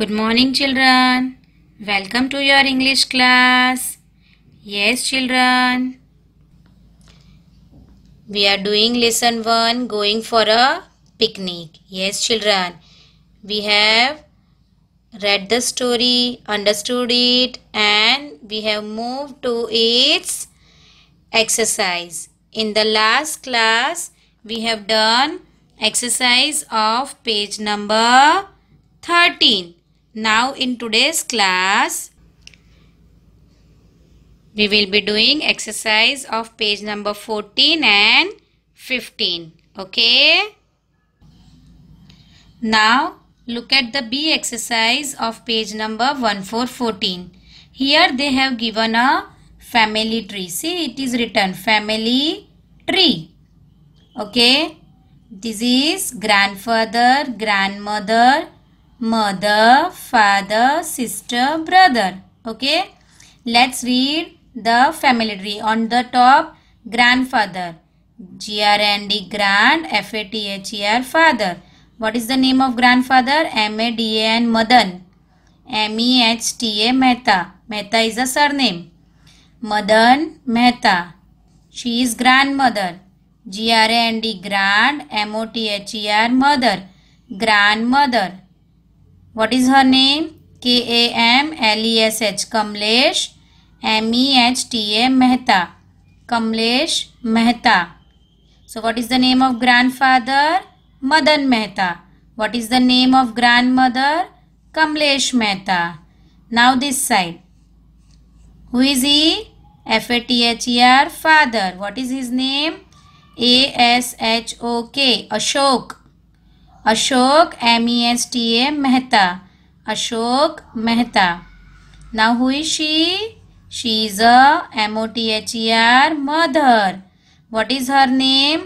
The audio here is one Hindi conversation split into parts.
Good morning children. Welcome to your English class. Yes children. We are doing lesson 1 going for a picnic. Yes children. We have read the story, understood it and we have moved to its exercise. In the last class we have done exercise of page number 13 now in today's class, we will be doing exercise of page number 14 and 15. Okay. Now look at the B exercise of page number 1414. Here they have given a family tree. See it is written family tree. Okay. This is grandfather, grandmother, mother, father, sister, brother. Okay. Let's read the family tree. On the top, grandfather. G-R-N-D, grand, F-A-T-H-E-R, father. What is the name of grandfather? M-A-D-A-N, Madan. M-E-H-T-A, Mehta. Mehta is a surname. Madan Mehta. She is grandmother. G-R-A-N-D, grand, M-O-T-H-E-R, mother. Grandmother. what is her name k a m l e s h kamlesh m e h t a mehta kamlesh mehta so what is the name of grandfather madan mehta what is the name of grandmother kamlesh mehta now this side who is he f a t h e r father what is his name a s h o k ashok Ashok M E S T A Mehta Ashok Mehta now हुई she she is a M O T H E R mother what is her name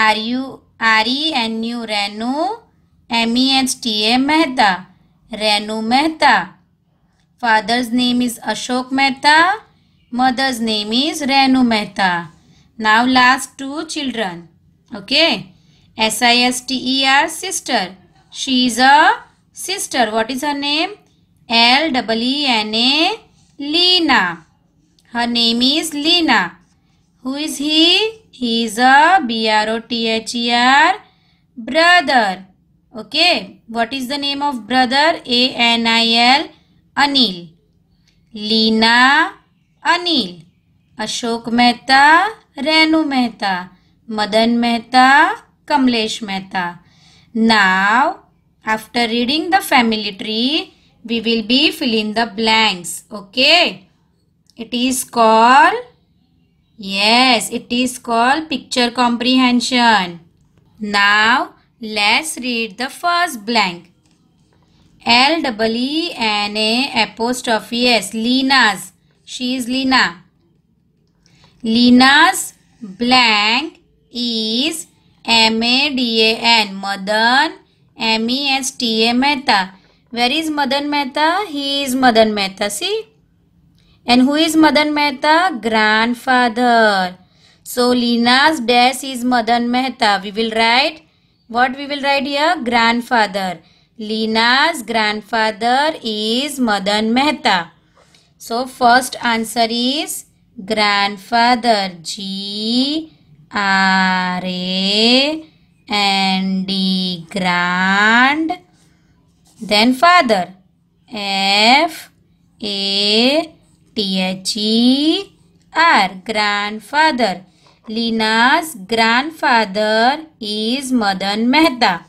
R U R E N U Renu M E H T A Mehta Renu Mehta father's name is Ashok Mehta mother's name is Renu Mehta now last two children okay S I S T E R sister. She is a sister. What is her name? L W E N A Lena. Her name is Lena. Who is he? He is a B R O T H E R brother. Okay. What is the name of brother? A N I L Anil. Lena Anil. Ashok Mehta, Renu Mehta, Madan Mehta, Kamlesh Mehta. Now, after reading the family tree, we will be filling the blanks. Okay. It is called, yes, it is called picture comprehension. Now, let's read the first blank. L double E N A apostrophe S. Lena's. She is Lena. Lena's blank is M A D A N. Madan. M E S T A Mehta. Where is Madan Mehta? He is Madan Mehta. See? And who is Madan Mehta? Grandfather. So Lina's dash is Madan Mehta. We will write what we will write here? Grandfather. Lina's grandfather is Madan Mehta. So first answer is grandfather. G are A N D grand then father F A T H E R grandfather Lina's grandfather is Madan Mehta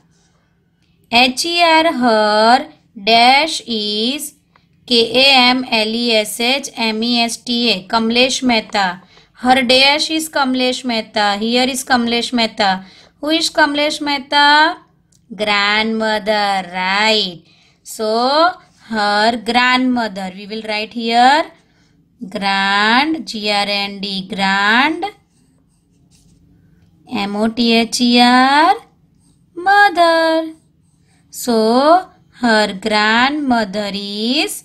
H E R her dash is K A M L E S H M E S T A Kamlesh Mehta her dash is Kamlesh Mehta here is Kamlesh Mehta who is Kamlesh Mehta grandmother write so her grandmother we will write here grand G R N D grand M T H E R mother so her grandmother is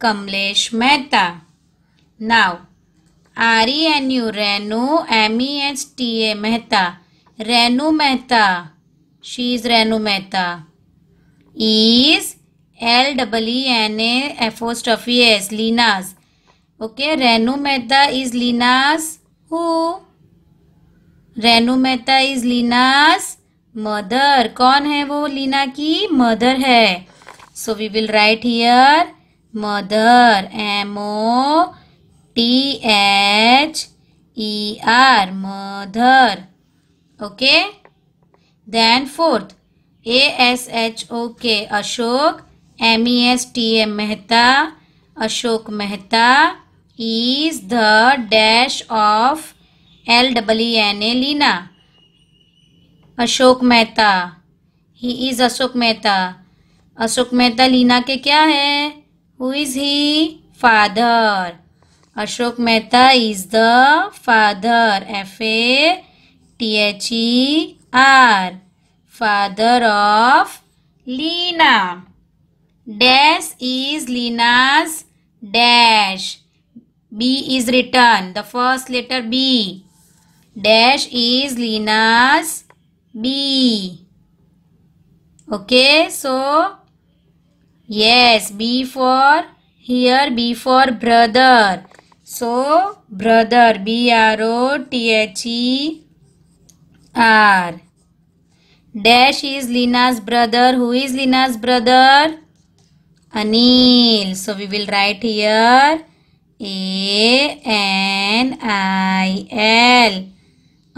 Kamlesh Mehta now R E N U Renu M E H T A Mehta Renu Mehta she is Renu Mehta is L double E N stuffy is Leena's okay Renu Mehta is Leena's who Renu Mehta is Leena's mother कौन है वो लीना की मदर है so we will write here mother M O T H E R mother okay then fourth A S H O K Ashok M E S T M Mehta Ashok Mehta is the dash of L W N A Leena Ashok Mehta he is Ashok Mehta Ashok Mehta Leena के क्या है who is he father Ashok Mehta is the father. F A T H E R. Father of Lina. Dash is Lina's dash. B is written. The first letter B. Dash is Lina's B. Okay, so yes, B for here, B for brother. So brother B R O T H E R. Dash is Lina's brother. Who is Lina's brother? Anil. So we will write here A N I L.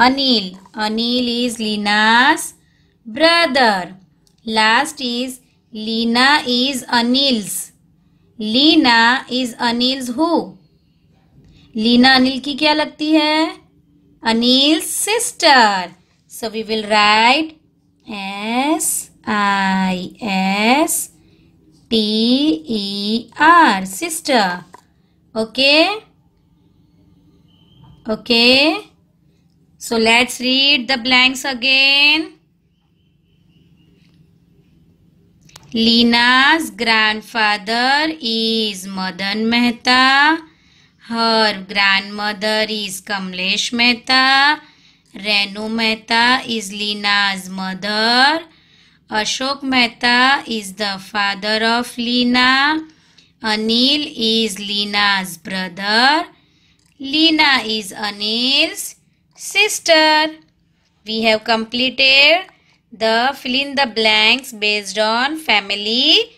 Anil. Anil is Lina's brother. Last is Lina is Anil's. Lina is Anil's who? Leena Anil की क्या लगती है Anil sister so we will write S I S T E R sister okay okay so let's read the blanks again Leena's father is Madan Mehta Her grandmother is Kamlesh Mehta. Renu Mehta is Lina's mother. Ashok Mehta is the father of Lina. Anil is Lina's brother. Lina is Anil's sister. We have completed the fill in the blanks based on family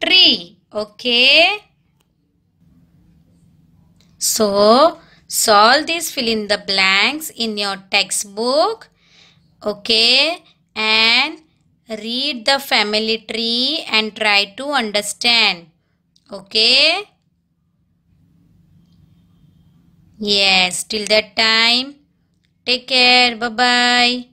tree. Okay. So, solve this fill in the blanks in your textbook. Okay. And read the family tree and try to understand. Okay. Yes. Till that time. Take care. Bye-bye.